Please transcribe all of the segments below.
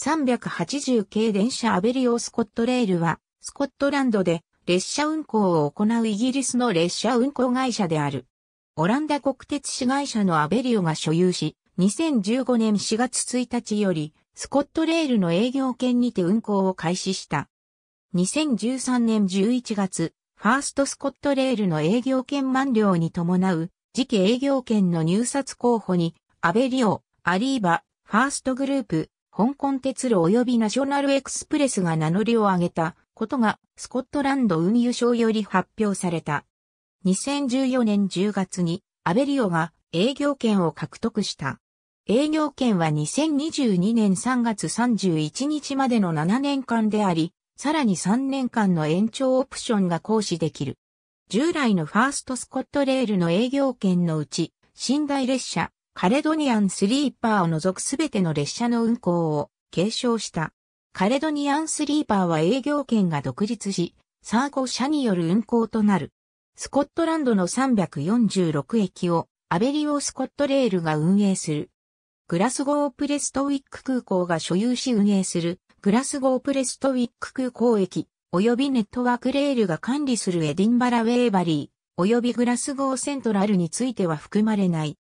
380系電車アベリオスコットレールは、スコットランドで列車運行を行うイギリスの列車運行会社である。オランダ国鉄市会社のアベリオが所有し、2015年4月1日より、スコットレールの営業権にて運行を開始した。2013年11月、ファーストスコットレールの営業権満了に伴う、次期営業権の入札候補に、アベリオ、アリーバ、ファーストグループ、香港鉄路及びナショナルエクスプレスが名乗りを上げたことがスコットランド運輸省より発表された。2014年10月にアベリオが営業権を獲得した。営業権は2022年3月31日までの7年間であり、さらに3年間の延長オプションが行使できる。従来のファーストスコットレールの営業権のうち、寝台列車、カレドニアンスリーパーを除くすべての列車の運行を継承した。カレドニアンスリーパーは営業権が独立し、サーゴ社による運行となる。スコットランドの346駅をアベリオ・スコットレールが運営する。グラスゴー・プレストウィック空港が所有し運営するグラスゴー・プレストウィック空港駅及びネットワークレールが管理するエディンバラ・ウェーバリー及びグラスゴー・セントラルについては含まれない。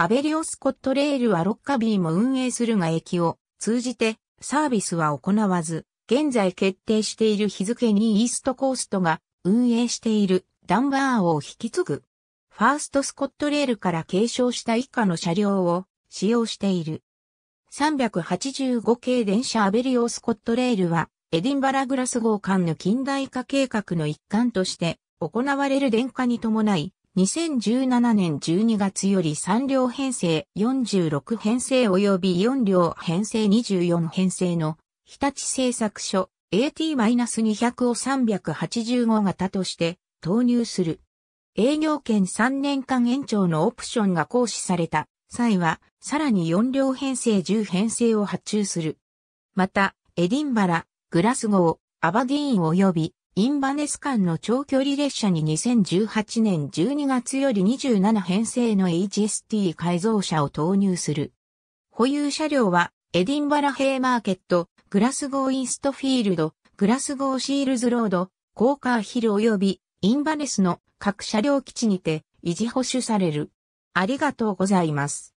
アベリオスコットレールはロッカビーも運営するが駅を通じてサービスは行わず、現在決定している日付にイーストコーストが運営しているダンバーを引き継ぐ。ファーストスコットレールから継承した以下の車両を使用している。385系電車アベリオスコットレールは、エディンバラグラス号間の近代化計画の一環として、行われる電化に伴い、2017年12月より3両編成46編成及び4両編成24編成の日立製作所 AT-200 を385型として投入する。営業権3年間延長のオプションが行使された際は、さらに4両編成10編成を発注する。また、エディンバラ、グラスゴー、アバディーン及びインバネス間の長距離列車に2018年12月より27編成の HST 改造車を投入する。保有車両は、エディンバラヘイマーケット、グラスゴーインストフィールド、グラスゴーシールズロード、コーカーヒル及び、インバネスの各車両基地にて、維持保守される。ありがとうございます。